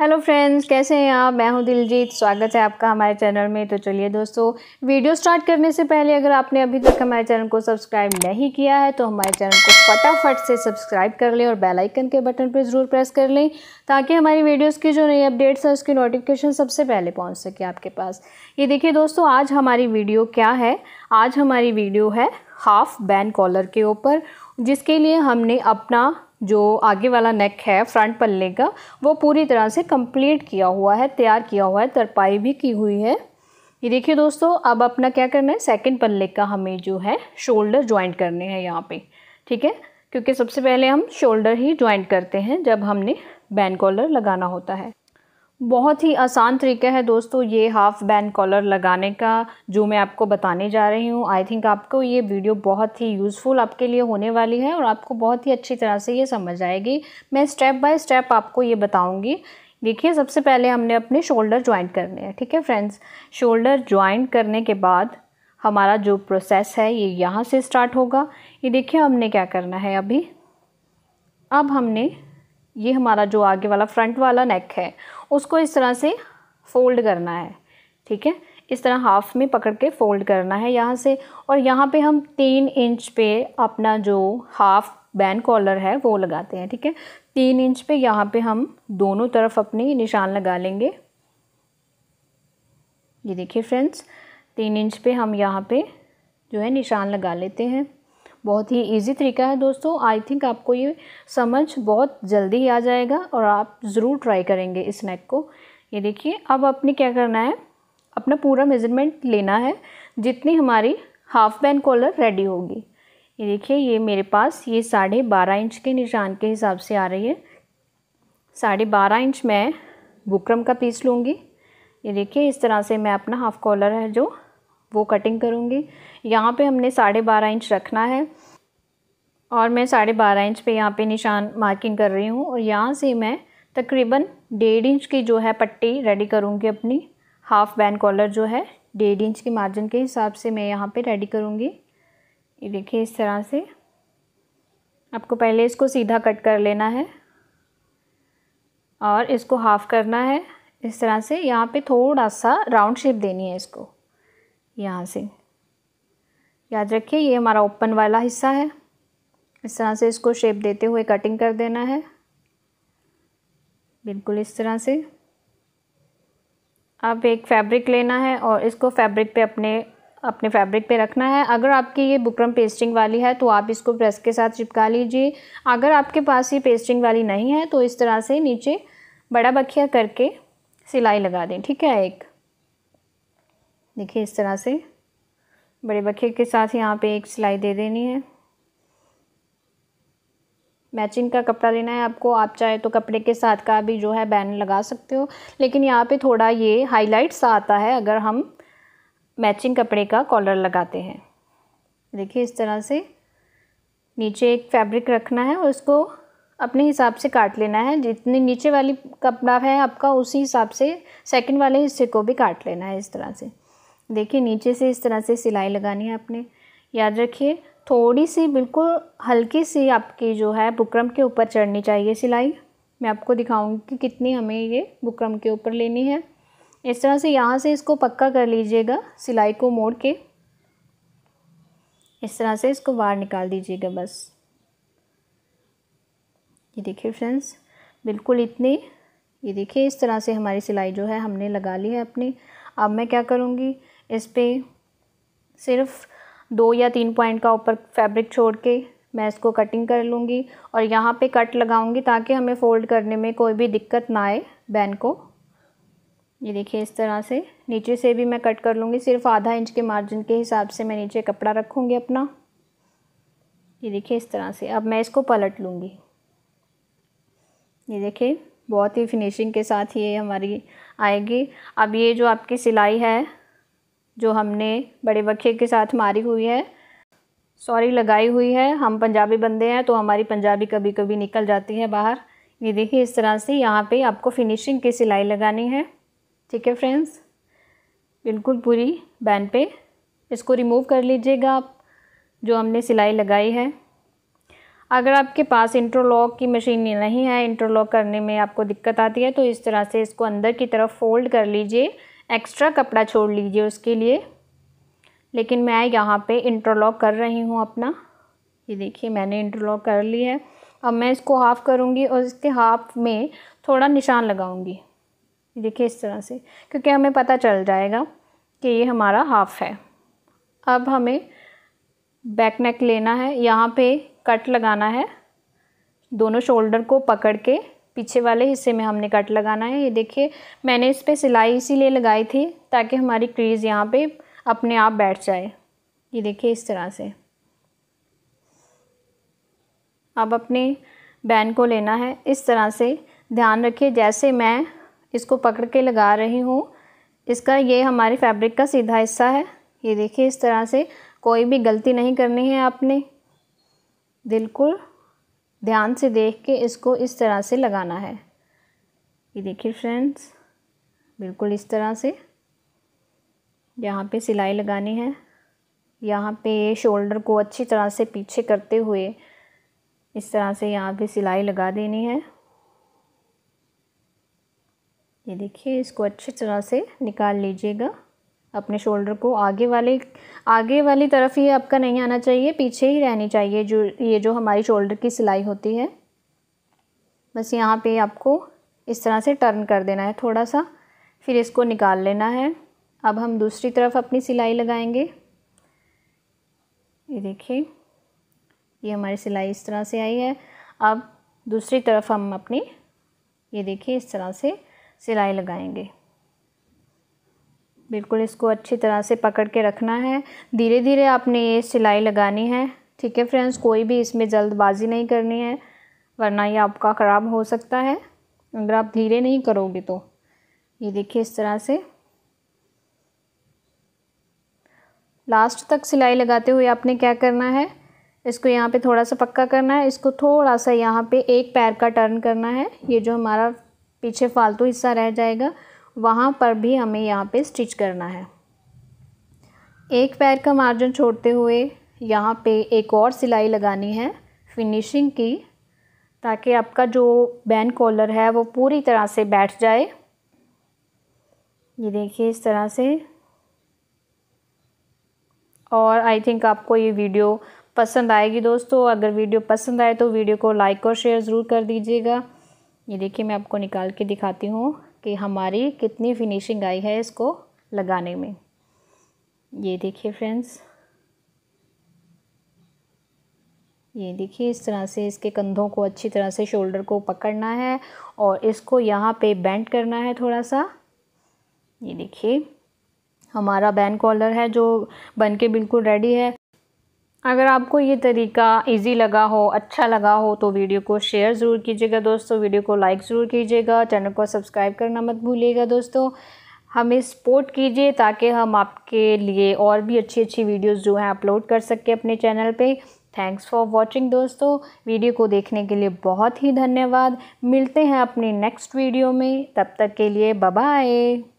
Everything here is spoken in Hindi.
हेलो फ्रेंड्स कैसे हैं आप मैं हूं दिलजीत स्वागत है आपका हमारे चैनल में तो चलिए दोस्तों वीडियो स्टार्ट करने से पहले अगर आपने अभी तक हमारे चैनल को सब्सक्राइब नहीं किया है तो हमारे चैनल को फटाफट से सब्सक्राइब कर लें और बेल आइकन के बटन पर ज़रूर प्रेस कर लें ताकि हमारी वीडियोस की जो नई अपडेट्स हैं उसकी नोटिफिकेशन सबसे पहले पहुँच सके आपके पास ये देखिए दोस्तों आज हमारी वीडियो क्या है आज हमारी वीडियो है हाफ़ बैन कॉलर के ऊपर जिसके लिए हमने अपना जो आगे वाला नेक है फ्रंट पल्ले का वो पूरी तरह से कंप्लीट किया हुआ है तैयार किया हुआ है तरपाई भी की हुई है ये देखिए दोस्तों अब अपना क्या करना है सेकंड पल्ले का हमें जो है शोल्डर ज्वाइंट करने हैं यहाँ पे ठीक है क्योंकि सबसे पहले हम शोल्डर ही ज्वाइंट करते हैं जब हमने बैन कॉलर लगाना होता है बहुत ही आसान तरीका है दोस्तों ये हाफ़ बैंड कॉलर लगाने का जो मैं आपको बताने जा रही हूँ आई थिंक आपको ये वीडियो बहुत ही यूज़फुल आपके लिए होने वाली है और आपको बहुत ही अच्छी तरह से ये समझ आएगी मैं स्टेप बाय स्टेप आपको ये बताऊँगी देखिए सबसे पहले हमने अपने शोल्डर ज्वाइंट करने हैं ठीक है फ्रेंड्स शोल्डर ज्वाइंट करने के बाद हमारा जो प्रोसेस है ये यहाँ से स्टार्ट होगा ये देखिए हमने क्या करना है अभी अब हमने ये हमारा जो आगे वाला फ्रंट वाला नेक है उसको इस तरह से फोल्ड करना है ठीक है इस तरह हाफ़ में पकड़ के फ़ोल्ड करना है यहाँ से और यहाँ पे हम तीन इंच पे अपना जो हाफ़ बैन कॉलर है वो लगाते हैं ठीक है तीन इंच पे यहाँ पे हम दोनों तरफ अपनी निशान लगा लेंगे ये देखिए फ्रेंड्स तीन इंच पे हम यहाँ पे जो है निशान लगा लेते हैं बहुत ही इजी तरीका है दोस्तों आई थिंक आपको ये समझ बहुत जल्दी ही आ जाएगा और आप ज़रूर ट्राई करेंगे इस नेक को ये देखिए अब आपने क्या करना है अपना पूरा मेज़रमेंट लेना है जितनी हमारी हाफ बैन कॉलर रेडी होगी ये देखिए ये मेरे पास ये साढ़े बारह इंच के निशान के हिसाब से आ रही है साढ़े बारह इंच मैं बुकरम का पीस लूँगी ये देखिए इस तरह से मैं अपना हाफ कॉलर है जो वो कटिंग करूँगी यहाँ पे हमने साढ़े बारह इंच रखना है और मैं साढ़े बारह इंच पे यहाँ पे निशान मार्किंग कर रही हूँ और यहाँ से मैं तकरीबन डेढ़ इंच की जो है पट्टी रेडी करूँगी अपनी हाफ़ बैंड कॉलर जो है डेढ़ इंच के मार्जिन के हिसाब से मैं यहाँ पे रेडी करूँगी ये देखिए इस तरह से आपको पहले इसको सीधा कट कर लेना है और इसको हाफ़ करना है इस तरह से यहाँ पे थोड़ा सा राउंड शेप देनी है इसको यहाँ से याद रखिए ये हमारा ओपन वाला हिस्सा है इस तरह से इसको शेप देते हुए कटिंग कर देना है बिल्कुल इस तरह से आप एक फैब्रिक लेना है और इसको फैब्रिक पे अपने अपने फैब्रिक पे रखना है अगर आपकी ये बुकरम पेस्टिंग वाली है तो आप इसको ब्रश के साथ चिपका लीजिए अगर आपके पास ये पेस्टिंग वाली नहीं है तो इस तरह से नीचे बड़ा बखिया करके सिलाई लगा दें ठीक है एक देखिए इस तरह से बड़े बखे के साथ यहाँ पे एक सिलाई दे देनी है मैचिंग का कपड़ा लेना है आपको आप चाहे तो कपड़े के साथ का भी जो है बैन लगा सकते हो लेकिन यहाँ पे थोड़ा ये हाईलाइट सा आता है अगर हम मैचिंग कपड़े का कॉलर लगाते हैं देखिए इस तरह से नीचे एक फैब्रिक रखना है और उसको अपने हिसाब से काट लेना है जितने नीचे वाली कपड़ा है आपका उसी हिसाब से सेकंड वाले हिस्से को भी काट लेना है इस तरह से देखिए नीचे से इस तरह से सिलाई लगानी है आपने याद रखिए थोड़ी सी बिल्कुल हल्की सी आपकी जो है बुकरम के ऊपर चढ़नी चाहिए सिलाई मैं आपको दिखाऊंगी कि कितनी हमें ये बुकरम के ऊपर लेनी है इस तरह से यहाँ से इसको पक्का कर लीजिएगा सिलाई को मोड़ के इस तरह से इसको बाहर निकाल दीजिएगा बस ये देखिए फ्रेंड्स बिल्कुल इतनी ये देखिए इस तरह से हमारी सिलाई जो है हमने लगा ली है अपनी अब मैं क्या करूँगी इस पर सिर्फ दो या तीन पॉइंट का ऊपर फैब्रिक छोड़ के मैं इसको कटिंग कर लूँगी और यहाँ पे कट लगाऊँगी ताकि हमें फ़ोल्ड करने में कोई भी दिक्कत ना आए बैन को ये देखिए इस तरह से नीचे से भी मैं कट कर लूँगी सिर्फ आधा इंच के मार्जिन के हिसाब से मैं नीचे कपड़ा रखूँगी अपना ये देखिए इस तरह से अब मैं इसको पलट लूँगी ये देखिए बहुत ही फिनिशिंग के साथ ये हमारी आएगी अब ये जो आपकी सिलाई है जो हमने बड़े वक्खे के साथ मारी हुई है सॉरी लगाई हुई है हम पंजाबी बंदे हैं तो हमारी पंजाबी कभी कभी निकल जाती है बाहर ये देखिए इस तरह से यहाँ पे आपको फिनिशिंग की सिलाई लगानी है ठीक है फ्रेंड्स बिल्कुल पूरी बैंड पे इसको रिमूव कर लीजिएगा आप जो हमने सिलाई लगाई है अगर आपके पास इंटरलॉक की मशीन नहीं है इंटरलॉक करने में आपको दिक्कत आती है तो इस तरह से इसको अंदर की तरफ फोल्ड कर लीजिए एक्स्ट्रा कपड़ा छोड़ लीजिए उसके लिए लेकिन मैं यहाँ पे इंटरलॉक कर रही हूँ अपना ये देखिए मैंने इंटरलॉक कर ली है अब मैं इसको हाफ़ करूँगी और इसके हाफ में थोड़ा निशान लगाऊँगी देखिए इस तरह से क्योंकि हमें पता चल जाएगा कि ये हमारा हाफ़ है अब हमें बैक नेक लेना है यहाँ पे कट लगाना है दोनों शोल्डर को पकड़ के पीछे वाले हिस्से में हमने कट लगाना है ये देखिए मैंने इस पर सिलाई इसीलिए लगाई थी ताकि हमारी क्रीज़ यहाँ पे अपने आप बैठ जाए ये देखिए इस तरह से अब अपने बैन को लेना है इस तरह से ध्यान रखिए जैसे मैं इसको पकड़ के लगा रही हूँ इसका ये हमारे फैब्रिक का सीधा हिस्सा है ये देखिए इस तरह से कोई भी गलती नहीं करनी है आपने बिल्कुल ध्यान से देख के इसको इस तरह से लगाना है ये देखिए फ्रेंड्स बिल्कुल इस तरह से यहाँ पे सिलाई लगानी है यहाँ पे शोल्डर को अच्छी तरह से पीछे करते हुए इस तरह से यहाँ पे सिलाई लगा देनी है ये देखिए इसको अच्छी तरह से निकाल लीजिएगा अपने शोल्डर को आगे वाले आगे वाली तरफ ही आपका नहीं आना चाहिए पीछे ही रहनी चाहिए जो ये जो हमारी शोल्डर की सिलाई होती है बस यहाँ पे आपको इस तरह से टर्न कर देना है थोड़ा सा फिर इसको निकाल लेना है अब हम दूसरी तरफ अपनी सिलाई लगाएंगे ये देखिए ये हमारी सिलाई इस तरह से आई है अब दूसरी तरफ हम अपनी ये देखिए इस तरह से सिलाई लगाएंगे बिल्कुल इसको अच्छी तरह से पकड़ के रखना है धीरे धीरे आपने ये सिलाई लगानी है ठीक है फ्रेंड्स कोई भी इसमें जल्दबाजी नहीं करनी है वरना ये आपका ख़राब हो सकता है अगर आप धीरे नहीं करोगे तो ये देखिए इस तरह से लास्ट तक सिलाई लगाते हुए आपने क्या करना है इसको यहाँ पे थोड़ा सा पक्का करना है इसको थोड़ा सा यहाँ पे एक पैर का टर्न करना है ये जो हमारा पीछे फालतू हिस्सा रह जाएगा वहाँ पर भी हमें यहाँ पे स्टिच करना है एक पैर का मार्जिन छोड़ते हुए यहाँ पे एक और सिलाई लगानी है फिनिशिंग की ताकि आपका जो बैंड कॉलर है वो पूरी तरह से बैठ जाए ये देखिए इस तरह से और आई थिंक आपको ये वीडियो पसंद आएगी दोस्तों अगर वीडियो पसंद आए तो वीडियो को लाइक और शेयर ज़रूर कर दीजिएगा ये देखिए मैं आपको निकाल के दिखाती हूँ कि हमारी कितनी फिनिशिंग आई है इसको लगाने में ये देखिए फ्रेंड्स ये देखिए इस तरह से इसके कंधों को अच्छी तरह से शोल्डर को पकड़ना है और इसको यहाँ पे बेंड करना है थोड़ा सा ये देखिए हमारा बैन कॉलर है जो बन के बिल्कुल रेडी है अगर आपको ये तरीका इजी लगा हो अच्छा लगा हो तो वीडियो को शेयर ज़रूर कीजिएगा दोस्तों वीडियो को लाइक ज़रूर कीजिएगा चैनल को सब्सक्राइब करना मत भूलिएगा दोस्तों हमें सपोर्ट कीजिए ताकि हम आपके लिए और भी अच्छी अच्छी वीडियोस जो हैं अपलोड कर सकें अपने चैनल पे थैंक्स फॉर वॉचिंग दोस्तों वीडियो को देखने के लिए बहुत ही धन्यवाद मिलते हैं अपने नेक्स्ट वीडियो में तब तक के लिए बाय